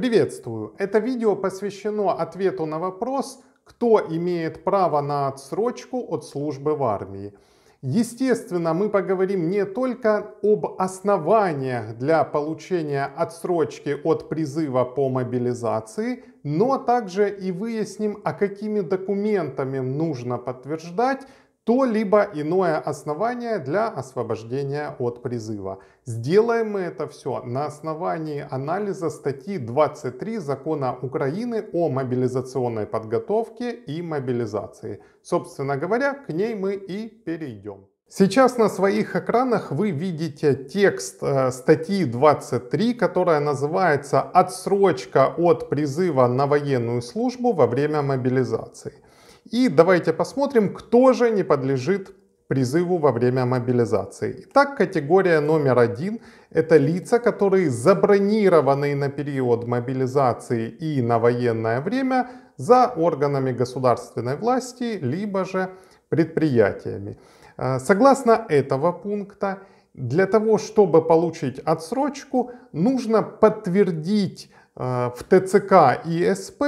Приветствую! Это видео посвящено ответу на вопрос, кто имеет право на отсрочку от службы в армии. Естественно, мы поговорим не только об основаниях для получения отсрочки от призыва по мобилизации, но также и выясним, а какими документами нужно подтверждать что-либо иное основание для освобождения от призыва. Сделаем мы это все на основании анализа статьи 23 Закона Украины о мобилизационной подготовке и мобилизации. Собственно говоря, к ней мы и перейдем. Сейчас на своих экранах вы видите текст э, статьи 23, которая называется «Отсрочка от призыва на военную службу во время мобилизации». И давайте посмотрим, кто же не подлежит призыву во время мобилизации. Итак, категория номер один – это лица, которые забронированы на период мобилизации и на военное время за органами государственной власти, либо же предприятиями. Э, согласно этого пункта, для того, чтобы получить отсрочку, нужно подтвердить э, в ТЦК и СП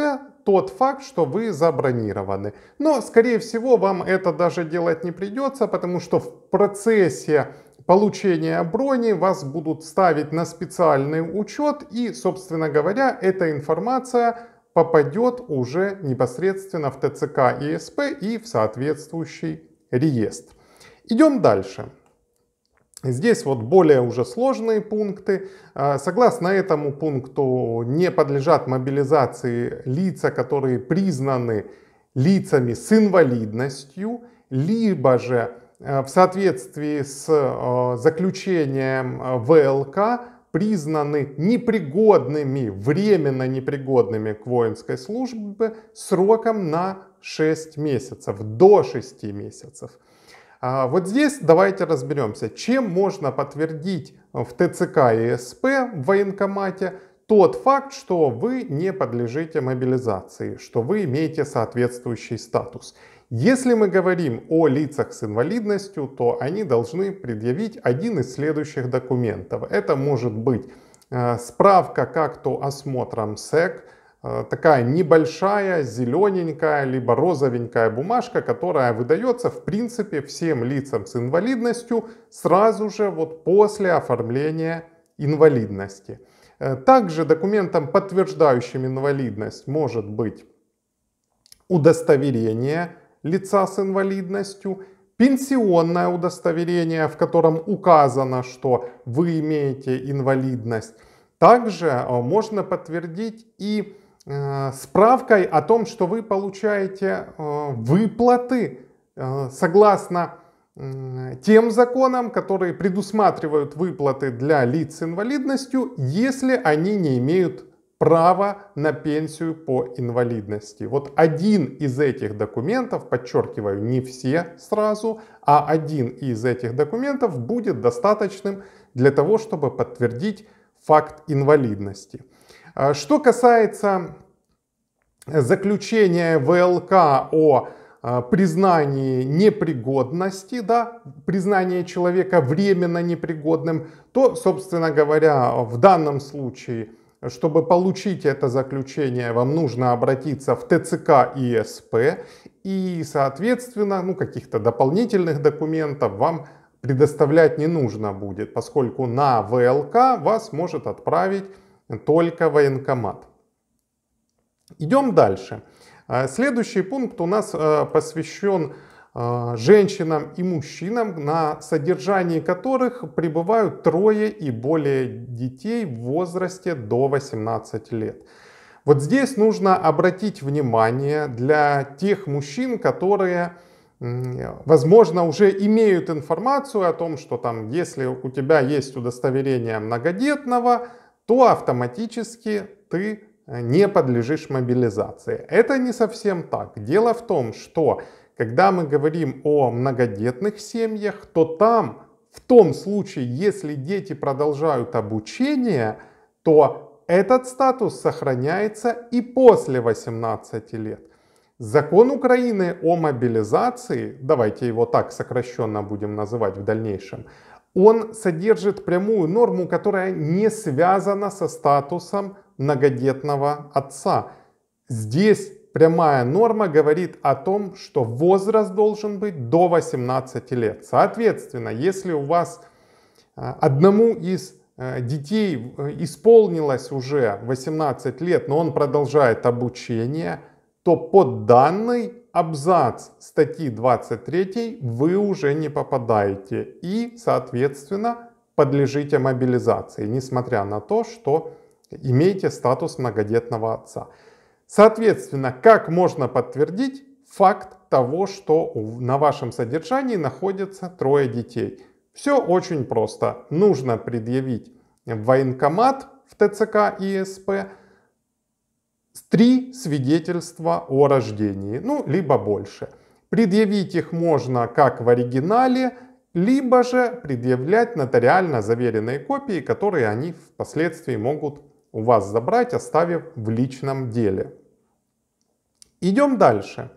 тот факт, что вы забронированы. Но, скорее всего, вам это даже делать не придется, потому что в процессе получения брони вас будут ставить на специальный учет и, собственно говоря, эта информация попадет уже непосредственно в ТЦК и и в соответствующий реестр. Идем дальше. Здесь вот более уже сложные пункты. А, согласно этому пункту не подлежат мобилизации лица, которые признаны лицами с инвалидностью, либо же э, в соответствии с э, заключением э, ВЛК признаны непригодными, временно непригодными к воинской службе сроком на 6 месяцев, до 6 месяцев. А вот здесь давайте разберемся, чем можно подтвердить э, в ТЦК и СП в военкомате тот факт, что вы не подлежите мобилизации, что вы имеете соответствующий статус. Если мы говорим о лицах с инвалидностью, то они должны предъявить один из следующих документов. Это может быть э, справка как-то осмотром СЭК, Э, такая небольшая, зелененькая, либо розовенькая бумажка, которая выдается, в принципе, всем лицам с инвалидностью сразу же вот после оформления инвалидности. Э, также документом, подтверждающим инвалидность, может быть удостоверение лица с инвалидностью, пенсионное удостоверение, в котором указано, что вы имеете инвалидность. Также э, можно подтвердить и Э, справкой о том, что вы получаете э, выплаты э, согласно тем законам, которые предусматривают выплаты для лиц с инвалидностью, если они не имеют права на пенсию по инвалидности. Вот один из этих документов, подчеркиваю, не все сразу, а один из этих документов будет достаточным для того, чтобы подтвердить факт инвалидности. А что касается заключения ВЛК о а, признании непригодности, да, признание человека временно непригодным, то, собственно говоря, в данном случае, чтобы получить это заключение, вам нужно обратиться в ТЦК и СП, и, соответственно, ну, каких-то дополнительных документов вам предоставлять не нужно будет, поскольку на ВЛК вас может отправить только военкомат. Идем дальше. А, следующий пункт у нас а, посвящен а, женщинам и мужчинам, на содержании которых пребывают трое и более детей в возрасте до 18 лет. Вот здесь нужно обратить внимание для тех мужчин, которые, возможно, уже имеют информацию о том, что там, если у тебя есть удостоверение многодетного, то автоматически ты э, не подлежишь мобилизации. Это не совсем так. Дело в том, что когда мы говорим о многодетных семьях, то там, в том случае, если дети продолжают обучение, то этот статус сохраняется и после 18 лет. Закон Украины о мобилизации, давайте его так сокращенно будем называть в дальнейшем, он содержит прямую норму, которая не связана со статусом многодетного отца. Здесь прямая норма говорит о том, что возраст должен быть до 18 лет. Соответственно, если у вас э, одному из э, детей э, исполнилось уже 18 лет, но он продолжает обучение – то под данный абзац статьи 23 вы уже не попадаете и, соответственно, подлежите мобилизации, несмотря на то, что имеете статус многодетного отца. Соответственно, как можно подтвердить факт того, что на вашем содержании находятся трое детей? Все очень просто. Нужно предъявить в военкомат в ТЦК и СП – три свидетельства о рождении, ну, либо больше. Предъявить их можно как в оригинале, либо же предъявлять нотариально заверенные копии, которые они впоследствии могут у вас забрать, оставив в личном деле. Идем дальше.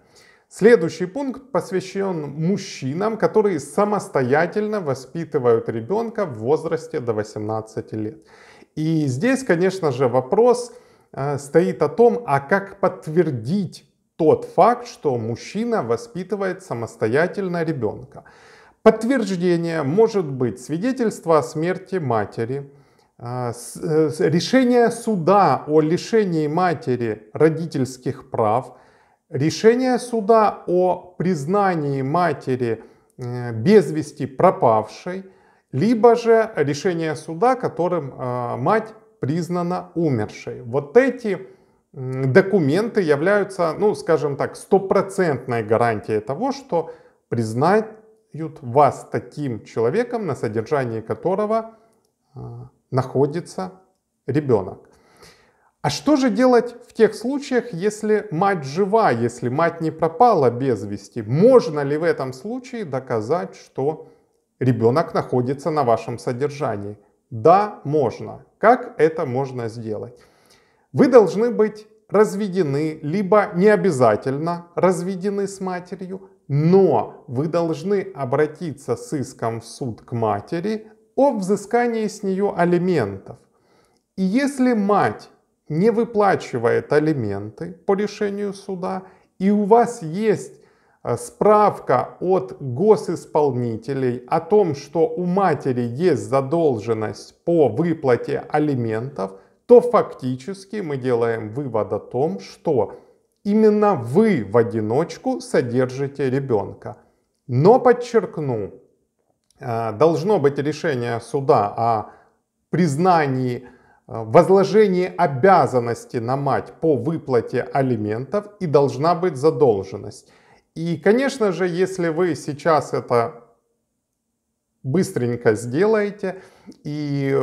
Следующий пункт посвящен мужчинам, которые самостоятельно воспитывают ребенка в возрасте до 18 лет. И здесь, конечно же, вопрос – Э, стоит о том, а как подтвердить тот факт, что мужчина воспитывает самостоятельно ребенка. Подтверждение может быть свидетельство о смерти матери, э, э, решение суда о лишении матери родительских прав, решение суда о признании матери без вести пропавшей, либо же решение суда, которым мать признана умершей. Вот эти документы являются, ну, скажем так, стопроцентной гарантией того, что признают вас таким человеком, на содержании которого а, находится ребенок. А что же делать в тех случаях, если мать жива, если мать не пропала без вести? Можно ли в этом случае доказать, что ребенок находится на вашем содержании? Да, можно. Как это можно сделать? Вы должны быть разведены, либо не обязательно разведены с матерью, но вы должны обратиться с иском в суд к матери о взыскании с нее алиментов. И если мать не выплачивает алименты по решению суда, и у вас есть Э, справка от госисполнителей о том, что у матери есть задолженность по выплате алиментов, то фактически мы делаем вывод о том, что именно вы в одиночку содержите ребенка. Но подчеркну, э, должно быть решение суда о признании э, возложении обязанности на мать по выплате алиментов и должна быть задолженность. И, конечно же, если вы сейчас это быстренько сделаете и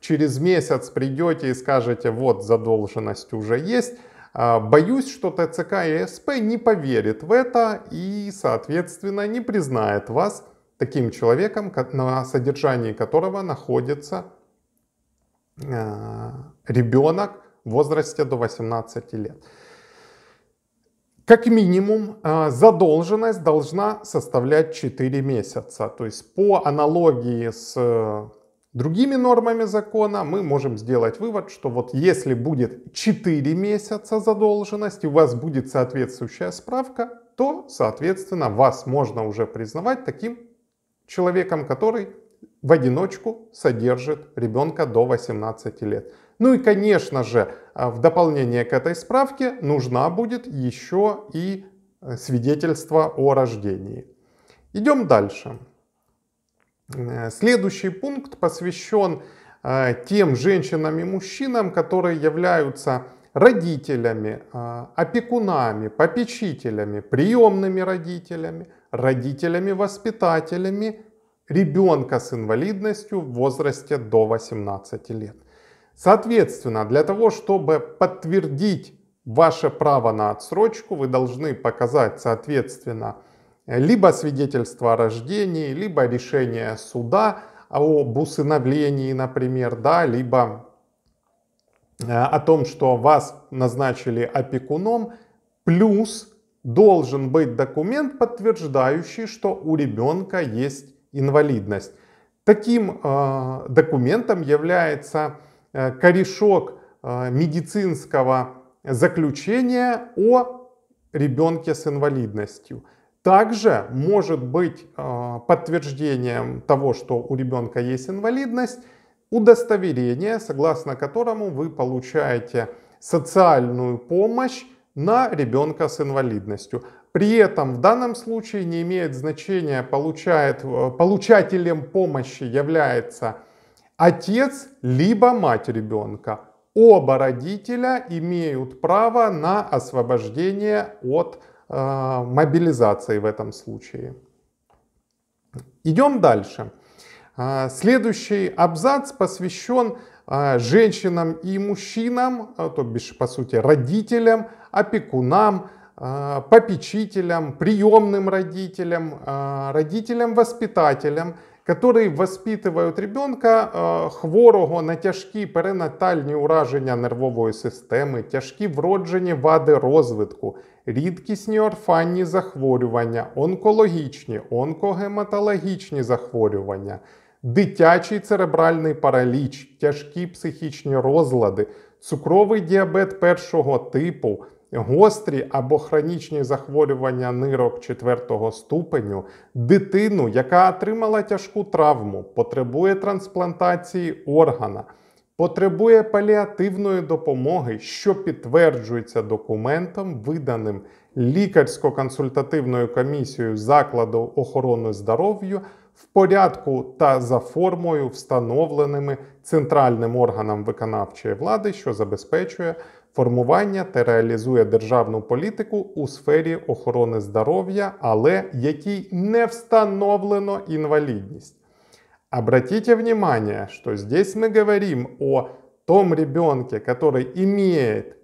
через месяц придете и скажете, вот задолженность уже есть, а, боюсь, что ТЦК и СП не поверит в это и, соответственно, не признает вас таким человеком, на содержании которого находится а, ребенок в возрасте до 18 лет. Как минимум а, задолженность должна составлять 4 месяца. То есть по аналогии с э, другими нормами закона мы можем сделать вывод, что вот если будет 4 месяца задолженности, у вас будет соответствующая справка, то, соответственно, вас можно уже признавать таким человеком, который в одиночку содержит ребенка до 18 лет. Ну и, конечно же, а, в дополнение к этой справке нужна будет еще и э, свидетельство о рождении. Идем дальше. Э, следующий пункт посвящен а, тем женщинам и мужчинам, которые являются родителями, а, опекунами, попечителями, приемными родителями, родителями-воспитателями ребенка с инвалидностью в возрасте до 18 лет. Соответственно, для того, чтобы подтвердить ваше право на отсрочку, вы должны показать, соответственно, либо свидетельство о рождении, либо решение суда об усыновлении, например, да, либо э, о том, что вас назначили опекуном, плюс должен быть документ, подтверждающий, что у ребенка есть инвалидность. Таким э, документом является э, корешок э, медицинского заключения о ребенке с инвалидностью. Также может быть э, подтверждением того, что у ребенка есть инвалидность, удостоверение, согласно которому вы получаете социальную помощь на ребенка с инвалидностью. При этом в данном случае не имеет значения, получает, э, получателем помощи является отец либо мать ребенка. Оба родителя имеют право на освобождение от э, мобилизации в этом случае. Идем дальше. Э, следующий абзац посвящен э, женщинам и мужчинам, то бишь, по сути, родителям, опекунам, попечителям, приемным родителям, родителям-воспитателям, которые воспитывают ребенка хворого на тяжкі перинатальні ураження нервової системи, тяжкі вроджені вади розвитку, рідкісні орфанні захворювання, онкологічні, онкогематологічні захворювання, дитячий церебральний параліч, тяжкі психічні розлади, цукровий діабет першого типу гострі або хронічні захворювання нирок 4 ступеню, дитину, яка отримала тяжку травму, потребує трансплантації органа, потребує паліативної допомоги, що підтверджується документом, виданим лікарсько-консультативною комісією закладу охорони здоров'я В порядку та за формою, встановленими центральним органом виконавчої влади, що забезпечує формування та реалізує державну політику у сфері охорони здоров'я, але якій не встановлено інвалидність. Обратите внимание, что здесь мы говорим о том ребенке, который имеет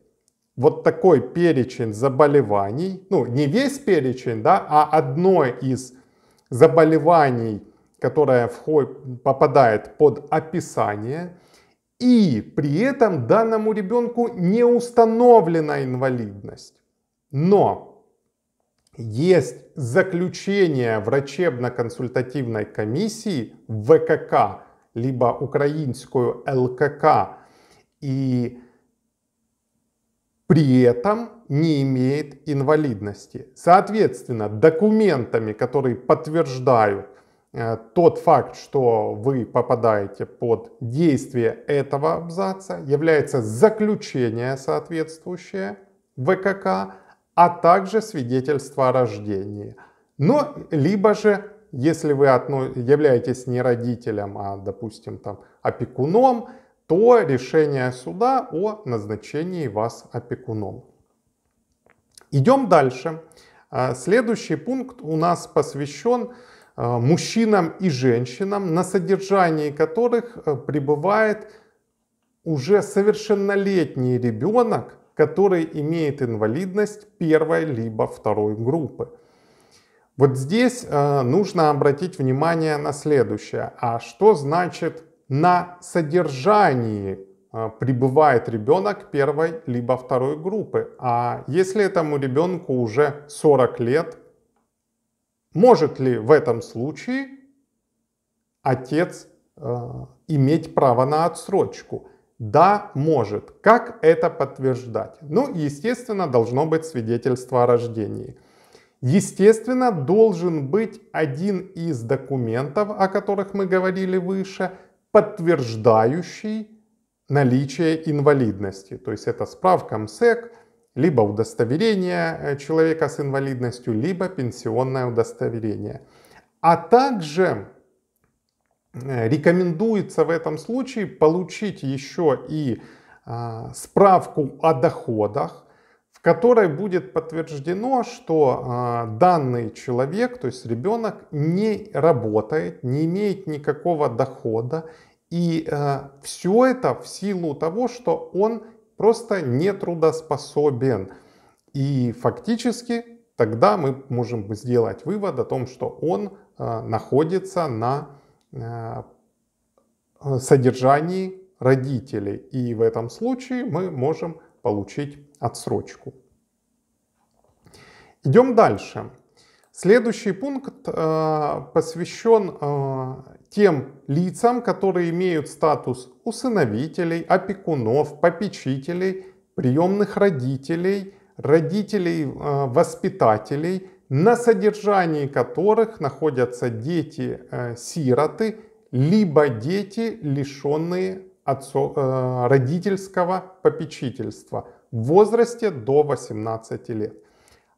вот такой перечень заболеваний, ну не весь перечень, да, а одно из заболеваний, которое входит, попадает под описание, и при этом данному ребенку не установлена инвалидность. Но есть заключение врачебно-консультативной комиссии ВКК, либо украинскую ЛКК, и при этом не имеет инвалидности. Соответственно, документами, которые подтверждают Э, тот факт, что вы попадаете под действие этого абзаца, является заключение соответствующее ВКК, а также свидетельство о рождении. Но либо же, если вы являетесь не родителем, а, допустим, там, опекуном, то решение суда о назначении вас опекуном. Идем дальше. Э, следующий пункт у нас посвящен Э, мужчинам и женщинам, на содержании которых э, пребывает уже совершеннолетний ребенок, который имеет инвалидность первой либо второй группы. Вот здесь э, нужно обратить внимание на следующее. А что значит на содержании пребывает ребенок первой либо второй группы? А если этому ребенку уже 40 лет, может ли в этом случае отец э, иметь право на отсрочку? Да, может. Как это подтверждать? Ну, естественно, должно быть свидетельство о рождении. Естественно, должен быть один из документов, о которых мы говорили выше, подтверждающий наличие инвалидности. То есть это справка МСЭК, либо удостоверение э, человека с инвалидностью, либо пенсионное удостоверение. А также э, рекомендуется в этом случае получить еще и а, справку о доходах, в которой будет подтверждено, что а, данный человек, то есть ребенок, не работает, не имеет никакого дохода. И э, все это в силу того, что он просто нетрудоспособен. И фактически тогда мы можем сделать вывод о том, что он э, находится на э, содержании родителей. И в этом случае мы можем получить отсрочку. Идем дальше. Следующий пункт э, посвящен э, тем лицам, которые имеют статус усыновителей, опекунов, попечителей, приемных родителей, родителей-воспитателей, а, на содержании которых находятся дети-сироты, э, либо дети, лишенные отцо, э, родительского попечительства в возрасте до 18 лет.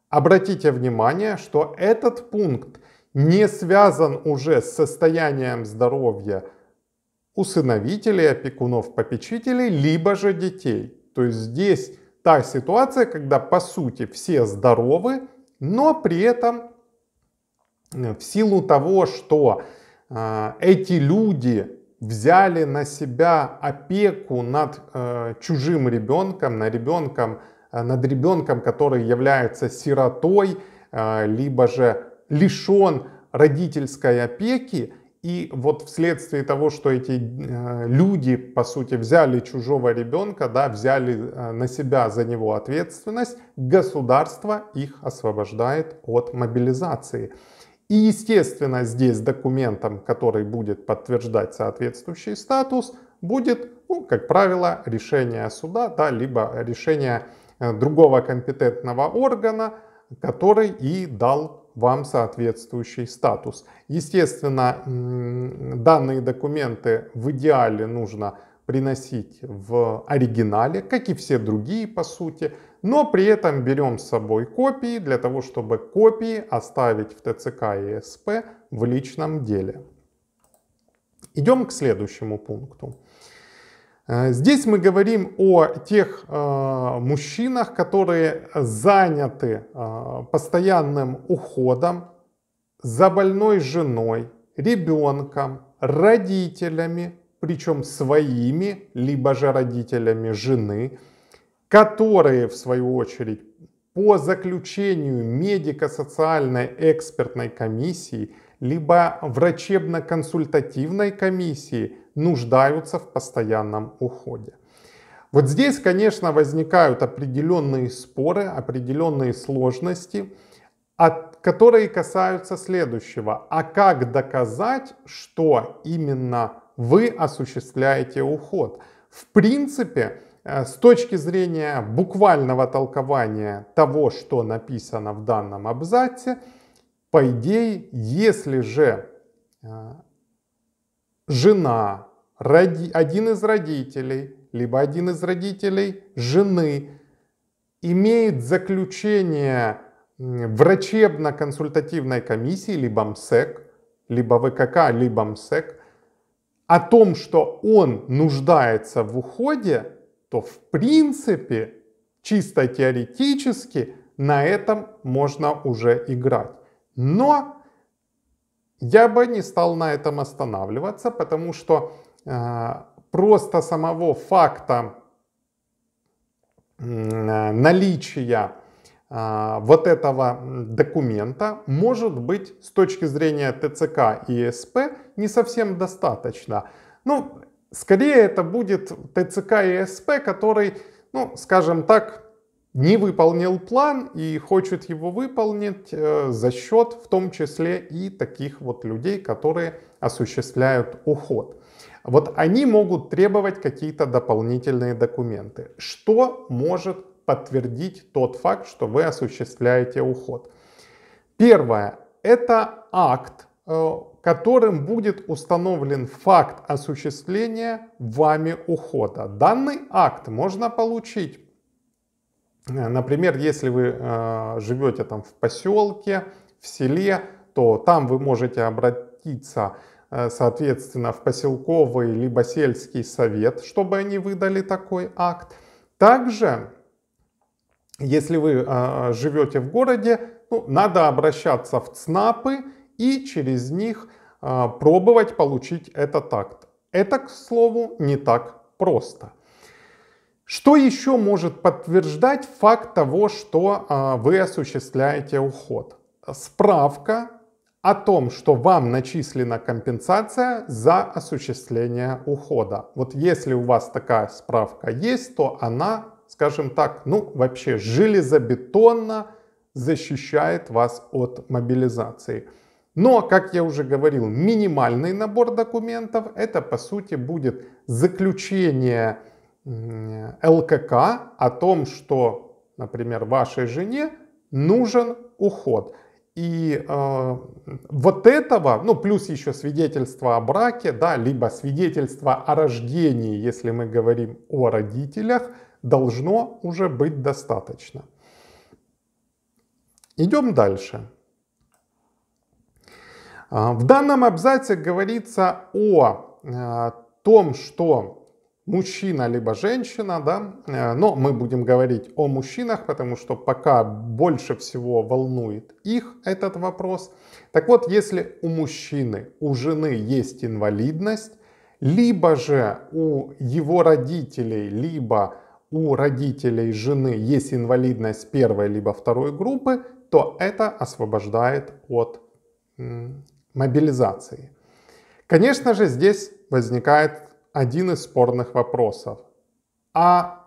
Обратите внимание, что этот пункт – не связан уже с состоянием здоровья усыновителей, опекунов, попечителей, либо же детей. То есть здесь та ситуация, когда по сути все здоровы, но при этом э, в силу того, что э, эти люди взяли на себя опеку над э, чужим ребенком, над ребенком, э, над ребенком, который является сиротой, э, либо же лишен родительской опеки, и вот вследствие того, что эти э, люди, по сути, взяли чужого ребенка, да, взяли э, на себя за него ответственность, государство их освобождает от мобилизации. И, естественно, здесь документом, который будет подтверждать соответствующий статус, будет, ну, как правило, решение суда, да, либо решение э, другого компетентного органа, который и дал вам соответствующий статус. Естественно, данные документы в идеале нужно приносить в оригинале, как и все другие по сути, но при этом берем с собой копии для того, чтобы копии оставить в ТЦК и СП в личном деле. Идем к следующему пункту. Э, здесь мы говорим о тех э, мужчинах, которые заняты э, постоянным уходом за больной женой, ребенком, родителями, причем своими, либо же родителями жены, которые, в свою очередь, по заключению медико-социальной экспертной комиссии – либо врачебно-консультативной комиссии нуждаются в постоянном уходе. Вот здесь, конечно, возникают определенные споры, определенные сложности, от, которые касаются следующего. А как доказать, что именно вы осуществляете уход? В принципе, э, с точки зрения буквального толкования того, что написано в данном абзаце, по идее, если же э, жена, один из родителей, либо один из родителей жены имеет заключение врачебно-консультативной комиссии, либо МСЭК, либо ВКК, либо МСЭК, о том, что он нуждается в уходе, то в принципе, чисто теоретически, на этом можно уже играть. Но я бы не стал на этом останавливаться, потому что э, просто самого факта э, наличия э, вот этого документа может быть с точки зрения ТЦК и СП не совсем достаточно. Ну, скорее это будет ТЦК и СП, который, ну, скажем так, не выполнил план и хочет его выполнить э, за счет в том числе и таких вот людей, которые осуществляют уход. Вот они могут требовать какие-то дополнительные документы. Что может подтвердить тот факт, что вы осуществляете уход? Первое – это акт, э, которым будет установлен факт осуществления вами ухода. Данный акт можно получить Э, например, если вы э, живете там в поселке, в селе, то там вы можете обратиться, э, соответственно, в поселковый либо сельский совет, чтобы они выдали такой акт. Также, если вы живете в городе, ну, надо обращаться в ЦНАПы и через них пробовать получить этот акт. Это, к слову, не так просто. Что еще может подтверждать факт того, что а, вы осуществляете уход? Справка о том, что вам начислена компенсация за осуществление ухода. Вот если у вас такая справка есть, то она, скажем так, ну вообще железобетонно защищает вас от мобилизации. Но, как я уже говорил, минимальный набор документов это по сути будет заключение ЛКК о том, что, например, вашей жене нужен уход. И э, вот этого, ну плюс еще свидетельство о браке, да, либо свидетельство о рождении, если мы говорим о родителях, должно уже быть достаточно. Идем дальше. А, в данном абзаце говорится о э, том, что мужчина либо женщина, да, э, но мы будем говорить о мужчинах, потому что пока больше всего волнует их этот вопрос. Так вот, если у мужчины, у жены есть инвалидность, либо же у его родителей, либо у родителей жены есть инвалидность первой либо второй группы, то это освобождает от мобилизации. Конечно же, здесь возникает один из спорных вопросов. А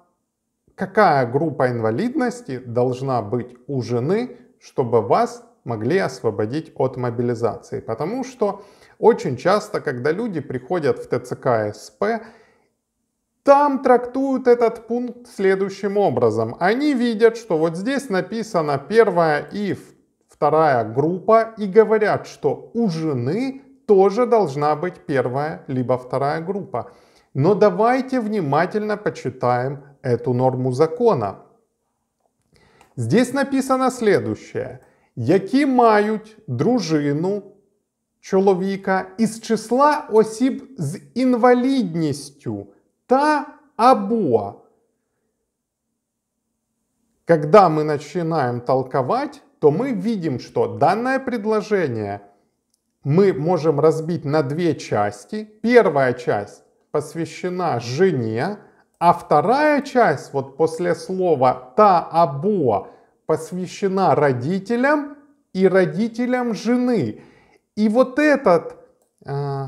какая группа инвалидности должна быть у жены, чтобы вас могли освободить от мобилизации? Потому что очень часто, когда люди приходят в ТЦК СП, там трактуют этот пункт следующим образом. Они видят, что вот здесь написано первая и вторая группа и говорят, что у жены тоже должна быть первая либо вторая группа. Но давайте внимательно почитаем эту норму закона. Здесь написано следующее. Які мають дружину чоловіка із числа осіб з інвалідністю та або. Когда мы начинаем толковать, то мы видим, что данное предложение – мы можем разбить на две части. Первая часть посвящена жене, а вторая часть, вот после слова та-або посвящена родителям и родителям жены. И вот, этот, э,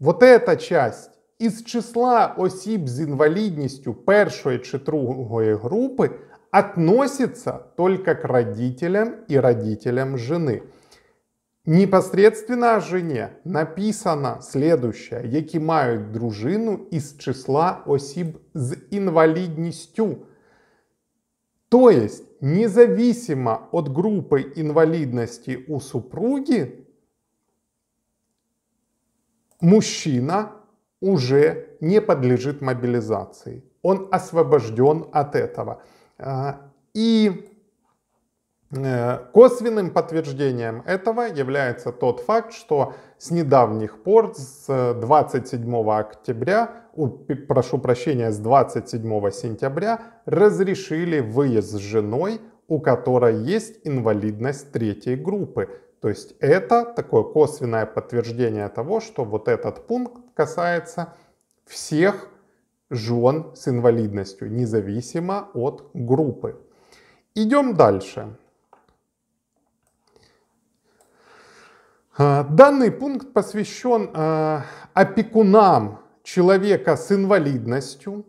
вот эта часть из числа осіб с инвалидностью первой чи другої группы относится только к родителям и родителям жены. Непосредственно о жене написано следующее, які мають дружину із числа осіб з інвалідністю. То есть, независимо от группы инвалидности у супруги, мужчина уже не подлежит мобилизации. Он освобожден от этого. А, и Э, косвенным подтверждением этого является тот факт, что с недавних пор, с 27 э, октября, прошу прощения, с 27 сентября разрешили выезд с женой, у которой есть инвалидность третьей группы. То есть это такое косвенное подтверждение того, что вот этот пункт касается всех жен с инвалидностью, независимо от группы. Идем дальше. А, данный пункт посвящен а, опекунам человека с инвалидностью,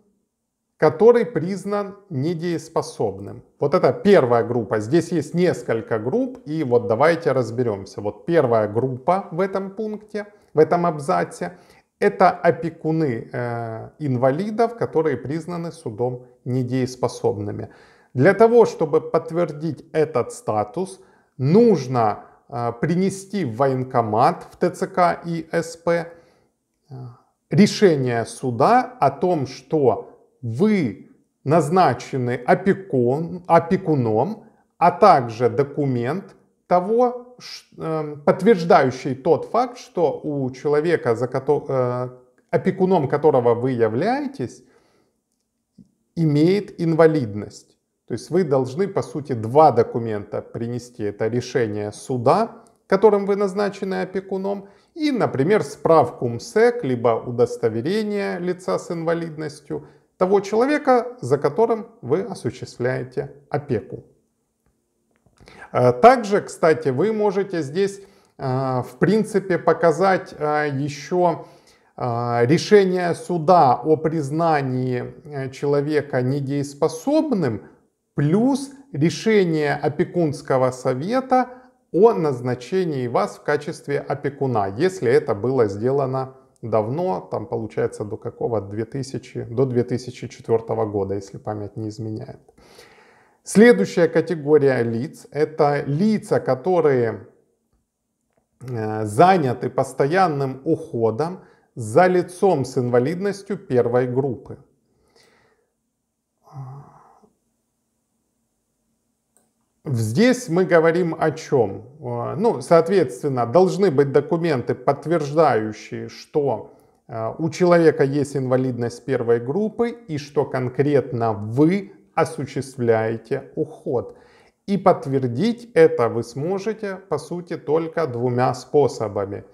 который признан недееспособным. Вот это первая группа. Здесь есть несколько групп, и вот давайте разберемся. Вот первая группа в этом пункте, в этом абзаце, это опекуны э, инвалидов, которые признаны судом недееспособными. Для того, чтобы подтвердить этот статус, нужно а, принести в военкомат в ТЦК и СП а, решение суда о том, что вы назначены опекун, опекуном, а также документ того, э, подтверждающий тот факт, что у человека, за кото, э, опекуном которого вы являетесь, имеет инвалидность. То есть вы должны, по сути, два документа принести. Это решение суда, которым вы назначены опекуном, и, например, справку МСЭК, либо удостоверение лица с инвалидностью того человека, за которым вы осуществляете опеку. Э, также, кстати, вы можете здесь, э, в принципе, показать э, еще решение суда о признании человека недееспособным – плюс решение опекунского совета о назначении вас в качестве опекуна, если это было сделано давно, там получается до какого 2000, до 2004 года, если память не изменяет. Следующая категория лиц – это лица, которые э, заняты постоянным уходом за лицом с инвалидностью первой группы. Здесь мы говорим о чем? Э, ну, соответственно, должны быть документы, подтверждающие, что э, у человека есть инвалидность первой группы и что конкретно вы осуществляете уход. И подтвердить это вы сможете, по сути, только двумя способами.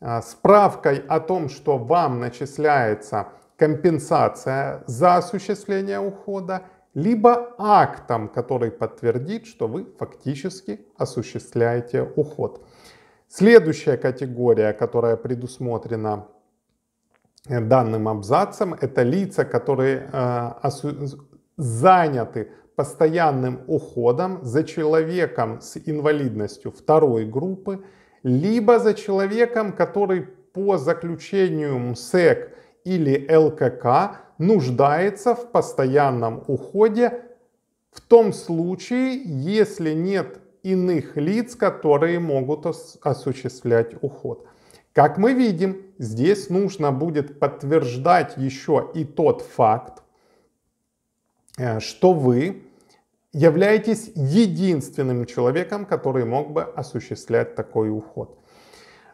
Э, справкой о том, что вам начисляется компенсация за осуществление ухода – либо актом, который подтвердит, что вы фактически осуществляете уход. Следующая категория, которая предусмотрена э, данным абзацем, это лица, которые э, осу- заняты постоянным уходом за человеком с инвалидностью второй группы, либо за человеком, который по заключению МСЭК или ЛКК нуждается в постоянном уходе в том случае, если нет иных лиц, которые могут ос- осуществлять уход. Как мы видим, здесь нужно будет подтверждать еще и тот факт, э, что вы являетесь единственным человеком, который мог бы осуществлять такой уход.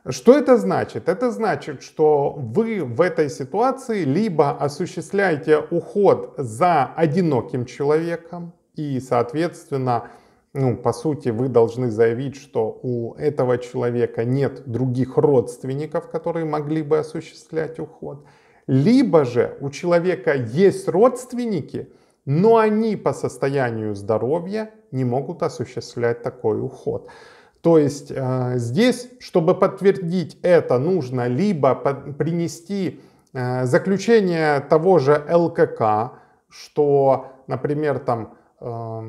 Что это значит? Это значит, что вы в этой ситуации либо осуществляете уход за одиноким человеком, и, соответственно, ну, по сути, вы должны заявить, что у этого человека нет других родственников, которые могли бы осуществлять уход. Либо же у человека есть родственники, но они по состоянию здоровья не могут осуществлять такой уход. То есть э, здесь, чтобы подтвердить это, нужно либо под, принести э, заключение того же ЛКК, что, например, там э,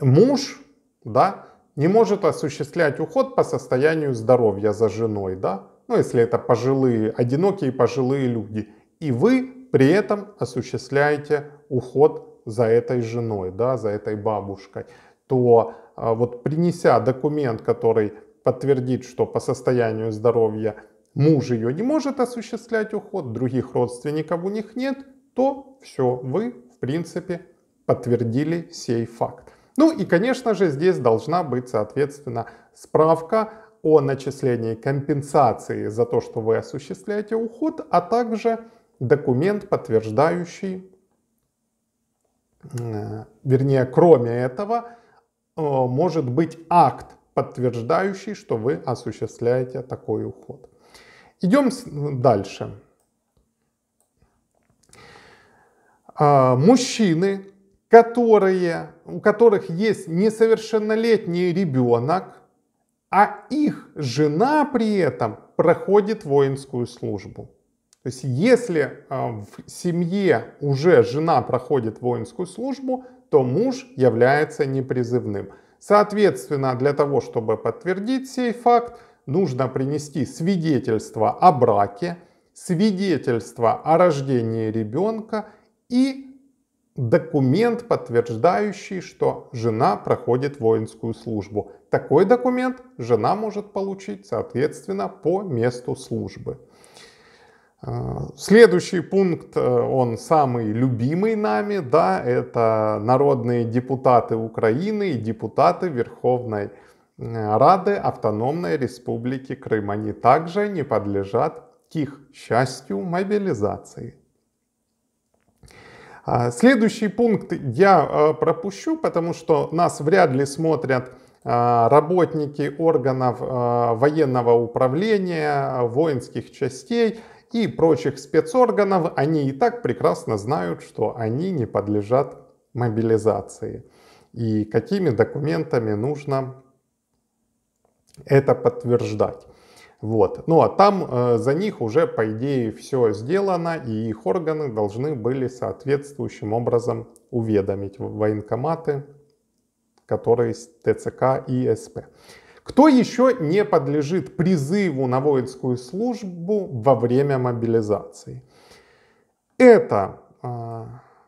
муж, да, не может осуществлять уход по состоянию здоровья за женой, да, ну если это пожилые, одинокие пожилые люди, и вы при этом осуществляете уход за этой женой, да, за этой бабушкой то а, вот принеся документ, который подтвердит, что по состоянию здоровья муж ее не может осуществлять уход, других родственников у них нет, то все, вы в принципе подтвердили сей факт. Ну и, конечно же, здесь должна быть, соответственно, справка о начислении компенсации за то, что вы осуществляете уход, а также документ, подтверждающий, э, вернее, кроме этого, Э, может быть акт, подтверждающий, что вы осуществляете такой уход. Идем дальше. Э, мужчины, которые, у которых есть несовершеннолетний ребенок, а их жена при этом проходит воинскую службу. То есть если э, в семье уже жена проходит воинскую службу, то муж является непризывным. Соответственно, для того, чтобы подтвердить сей факт, нужно принести свидетельство о браке, свидетельство о рождении ребенка и документ, подтверждающий, что жена проходит воинскую службу. Такой документ жена может получить, соответственно, по месту службы. Следующий пункт, э, он самый любимый нами, да, это народные депутаты Украины и депутаты Верховной э, Рады Автономной Республики Крым. Они также не подлежат, к их счастью, мобилизации. А, следующий пункт я э, пропущу, потому что нас вряд ли смотрят работники органов военного управления, воинских частей и прочих спецорганов, они и так прекрасно знают, что они не подлежат мобилизации и какими документами нужно это подтверждать. Вот. Ну а там э, за них уже, по идее, все сделано, и их органы должны были соответствующим образом уведомить военкоматы, которые с ТЦК и СП. Кто еще не подлежит призыву на воинскую службу во время мобилизации? Это э,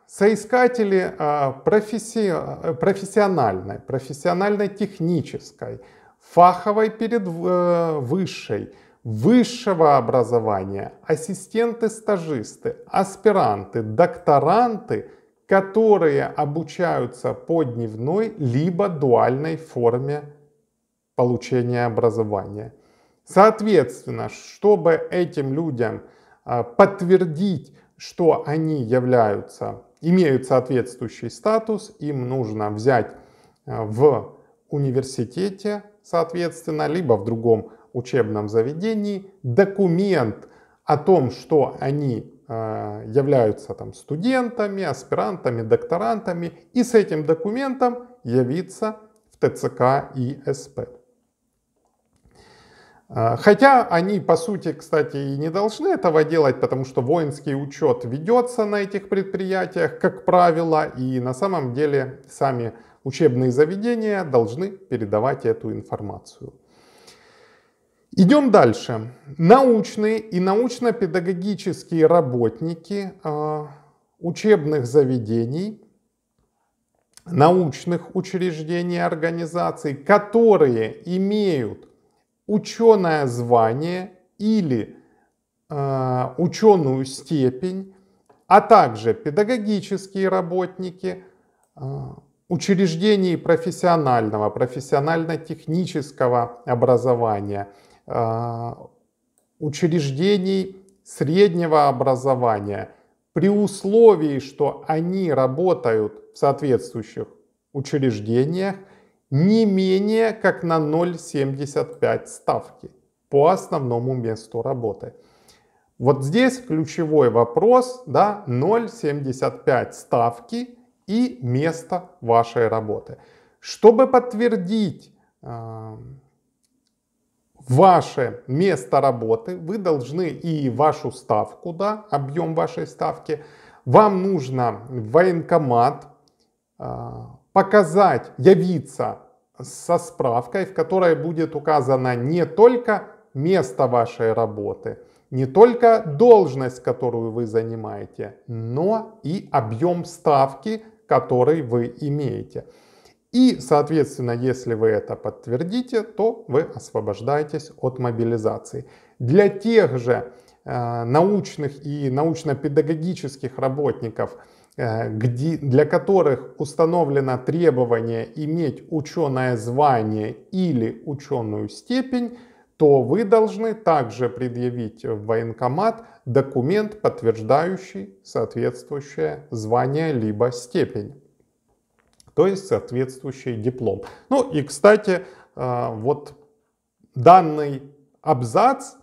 соискатели э, а, професси- профессиональной, профессионально-технической, фаховой перед э, высшей, высшего образования, ассистенты-стажисты, аспиранты, докторанты, которые обучаются по дневной либо дуальной форме получения образования. Соответственно, чтобы этим людям а, подтвердить, что они являются, имеют соответствующий статус, им нужно взять а, в университете, соответственно, либо в другом учебном заведении документ о том, что они а, являются там студентами, аспирантами, докторантами, и с этим документом явиться в ТЦК и СП. А, хотя они, по сути, кстати, и не должны этого делать, потому что воинский учет ведется на этих предприятиях, как правило, и на самом деле сами учебные заведения должны передавать эту информацию. Идем дальше. Научные и научно-педагогические работники а, учебных заведений, научных учреждений, организаций, которые имеют ученое звание или э, ученую степень, а также педагогические работники э, учреждений профессионального, профессионально-технического образования, э, учреждений среднего образования, при условии, что они работают в соответствующих учреждениях – не менее как на 0,75 ставки по основному месту работы. Вот здесь ключевой вопрос, да, 0,75 ставки и место вашей работы. Чтобы подтвердить э, ваше место работы, вы должны и вашу ставку, да, объем вашей ставки, вам нужно в военкомат э, показать, явиться со справкой, в которой будет указано не только место вашей работы, не только должность, которую вы занимаете, но и объем ставки, который вы имеете. И, соответственно, если вы это подтвердите, то вы освобождаетесь от мобилизации. Для тех же э, научных и научно-педагогических работников – Э, где, для которых установлено требование иметь ученое звание или ученую степень, то вы должны также предъявить в военкомат документ, подтверждающий соответствующее звание либо степень, то есть соответствующий диплом. Ну и, кстати, э, вот данный абзац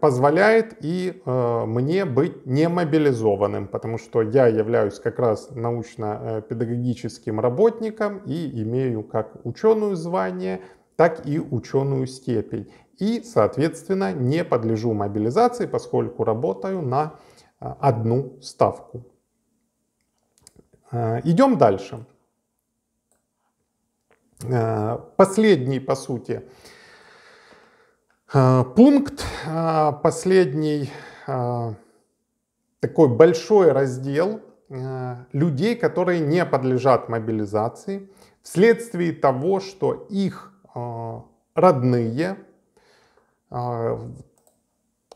позволяет и э, мне быть не мобилизованным, потому что я являюсь как раз научно-педагогическим э, работником и имею как ученую звание, так и ученую степень. И, соответственно, не подлежу мобилизации, поскольку работаю на э, одну ставку. Э, идем дальше. Э, последний, по сути, э, а, пункт а, последний, а, такой большой раздел людей, которые не подлежат мобилизации вследствие того, что их родные,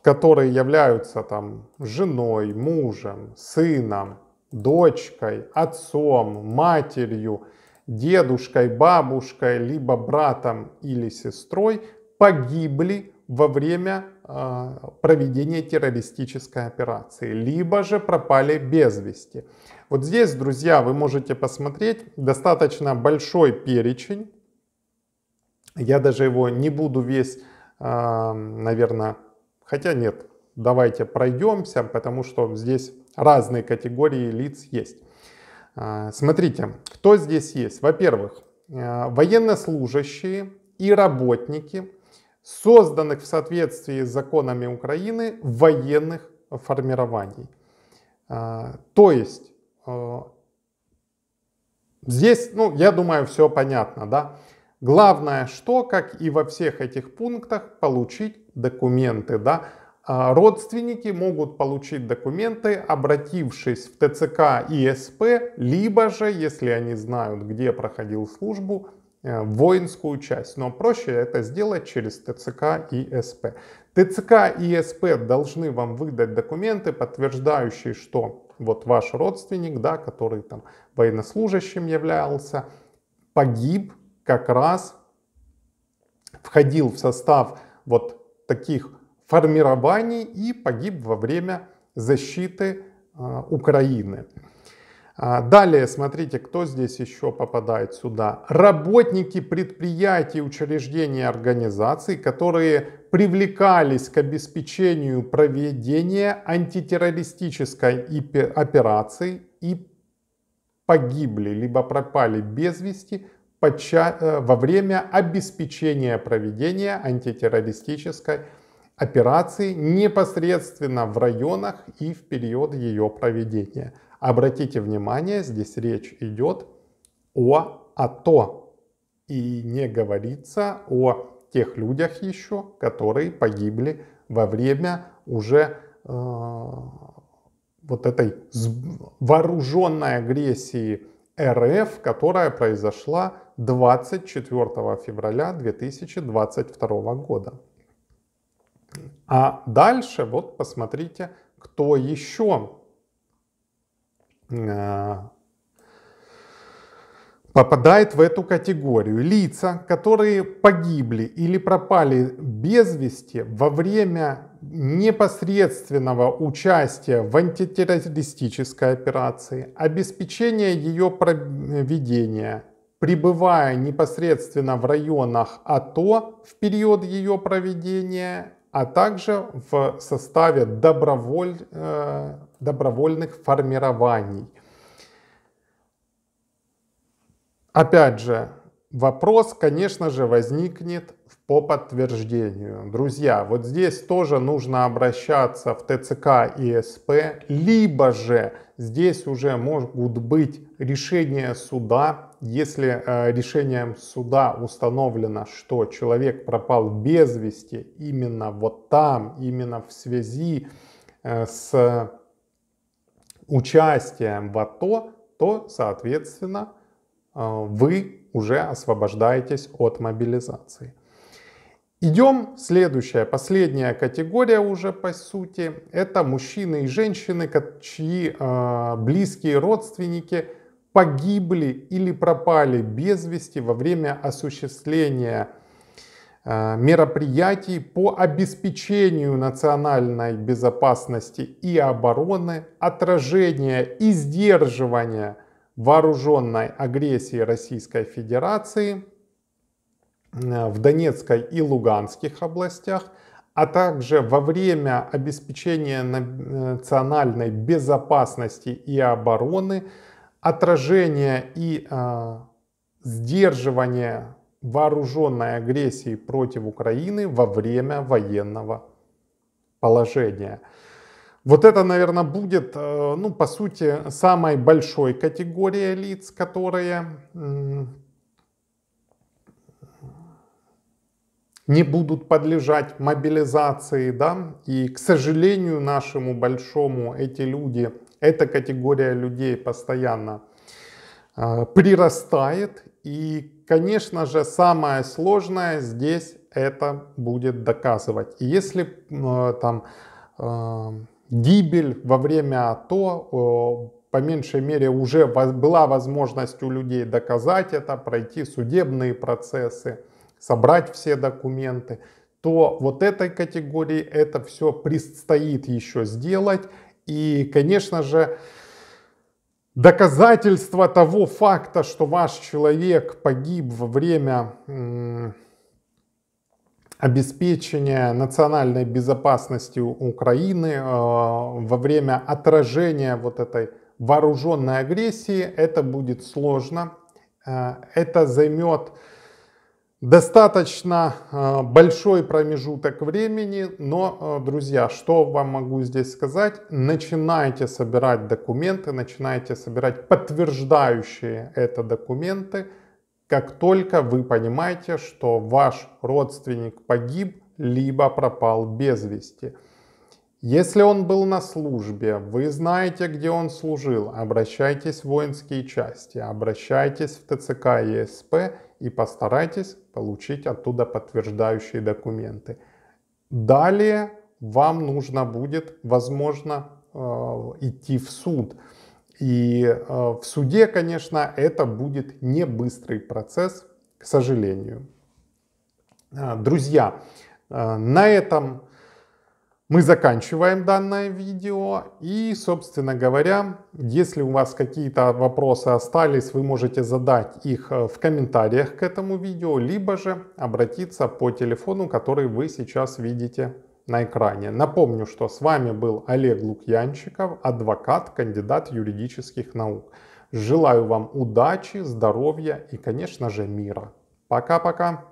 которые являются там женой, мужем, сыном, дочкой, отцом, матерью, дедушкой, бабушкой, либо братом или сестрой, погибли во время а, проведения террористической операции, либо же пропали без вести. Вот здесь, друзья, вы можете посмотреть достаточно большой перечень. Я даже его не буду весь, а, наверное, хотя нет, давайте пройдемся, потому что здесь разные категории лиц есть. А, смотрите, кто здесь есть? Во-первых, военнослужащие и работники созданных в соответствии с законами Украины военных формирований. А, то есть э, здесь, ну, я думаю, все понятно, да. Главное, что, как и во всех этих пунктах, получить документы, да. А, родственники могут получить документы, обратившись в ТЦК и СП, либо же, если они знают, где проходил службу, Э, воинскую часть. Но проще это сделать через ТЦК и СП. ТЦК и СП должны вам выдать документы, подтверждающие, что вот ваш родственник, да, который там военнослужащим являлся, погиб как раз, входил в состав вот таких формирований и погиб во время защиты э, Украины. А, далее, смотрите, кто здесь еще попадает сюда. Работники предприятий, учреждений, организаций, которые привлекались к обеспечению проведения антитеррористической операции и погибли, либо пропали без вести э, во время обеспечения проведения антитеррористической операции непосредственно в районах и в период ее проведения – Обратите внимание, здесь речь идет о АТО и не говорится о тех людях еще, которые погибли во время уже э, вот этой вооруженной агрессии РФ, которая произошла 24 февраля 2022 года. А дальше вот посмотрите, кто еще Э, попадает в эту категорию. Лица, которые погибли или пропали без вести во время непосредственного участия в антитеррористической операции, обеспечения ее проведения, пребывая непосредственно в районах АТО в период ее проведения, а также в составе доброволь, э, добровольных формирований. Опять же, вопрос, конечно же, возникнет по подтверждению. Друзья, вот здесь тоже нужно обращаться в ТЦК и СП, либо же здесь уже могут быть решения суда, если э, решением суда установлено, что человек пропал без вести именно вот там, именно в связи э, с участием в АТО, то, соответственно, э, вы уже освобождаетесь от мобилизации. Идем, следующая, последняя категория уже по сути, это мужчины и женщины, чьи э, близкие родственники погибли или пропали без вести во время осуществления Э, мероприятий по обеспечению национальной безопасности и обороны, отражения и сдерживания вооруженной агрессии Российской Федерации э, в Донецкой и Луганских областях, а также во время обеспечения э, национальной безопасности и обороны, отражения и э, сдерживания вооруженной агрессии против Украины во время военного положения. Вот это, наверное, будет, э, ну, по сути, самой большой категорией лиц, которые не будут подлежать мобилизации, да, и, к сожалению, нашему большому эти люди, эта категория людей постоянно э, прирастает, и конечно же, самое сложное здесь это будет доказывать. Если э, там э, гибель во время АТО, по меньшей мере уже была возможность у людей доказать это, пройти судебные процессы, собрать все документы, то вот этой категории это все предстоит еще сделать. И, конечно же, доказательство того факта, что ваш человек погиб во время обеспечения национальной безопасности Украины, э, во время отражения вот этой вооруженной агрессии, это будет сложно. Э, это займет Достаточно э, большой промежуток времени, но, э, друзья, что вам могу здесь сказать? Начинайте собирать документы, начинайте собирать подтверждающие это документы, как только вы понимаете, что ваш родственник погиб, либо пропал без вести. Если он был на службе, вы знаете, где он служил, обращайтесь в воинские части, обращайтесь в ТЦК и СП и постарайтесь получить оттуда подтверждающие документы. Далее вам нужно будет, возможно, э, идти в суд. И э, в суде, конечно, это будет не быстрый процесс, к сожалению. Э, друзья, на этом мы заканчиваем данное видео и, собственно говоря, если у вас какие-то вопросы остались, вы можете задать их э, в комментариях к этому видео, либо же обратиться по телефону, который вы сейчас видите на экране. Напомню, что с вами был Олег Лукьянчиков, адвокат, кандидат юридических наук. Желаю вам удачи, здоровья и, конечно же, мира. Пока-пока!